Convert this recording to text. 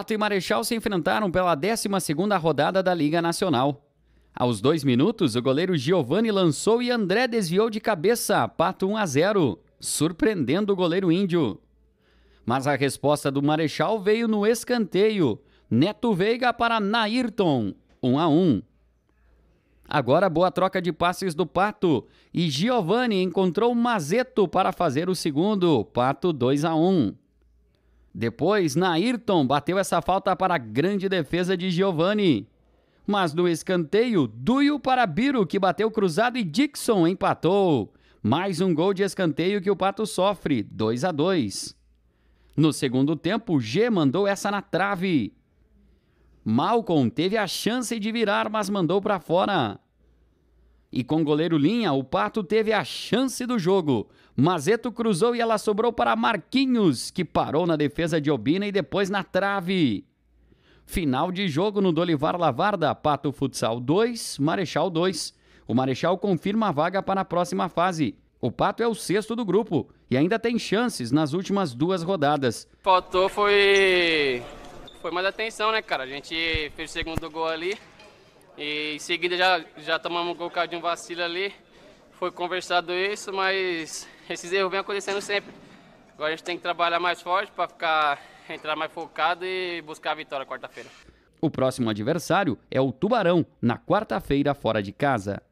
Pato e Marechal se enfrentaram pela 12ª rodada da Liga Nacional. Aos dois minutos, o goleiro Giovani lançou e André desviou de cabeça, Pato 1 a 0, surpreendendo o goleiro índio. Mas a resposta do Marechal veio no escanteio. Neto Veiga para Nairton, 1 a 1. Agora boa troca de passes do Pato e Giovani encontrou Mazeto para fazer o segundo, Pato 2 a 1. Depois, Nairton bateu essa falta para a grande defesa de Giovani. Mas no escanteio, Duio para Biro, que bateu cruzado e Dixon empatou. Mais um gol de escanteio que o Pato sofre, 2 a 2. No segundo tempo, G mandou essa na trave. Malcolm teve a chance de virar, mas mandou para fora. E com goleiro Linha, o Pato teve a chance do jogo. Mazeto cruzou e ela sobrou para Marquinhos, que parou na defesa de Obina e depois na trave. Final de jogo no Dolivar Lavarda, Pato Futsal 2, Marechal 2. O Marechal confirma a vaga para a próxima fase. O Pato é o sexto do grupo e ainda tem chances nas últimas duas rodadas. Faltou foi foi mais atenção, né, cara? A gente fez o segundo gol ali. E em seguida já, já tomamos um bocado de um vacilo ali. Foi conversado isso, mas esses erros vêm acontecendo sempre. Agora a gente tem que trabalhar mais forte para ficar entrar mais focado e buscar a vitória quarta-feira. O próximo adversário é o Tubarão, na quarta-feira fora de casa.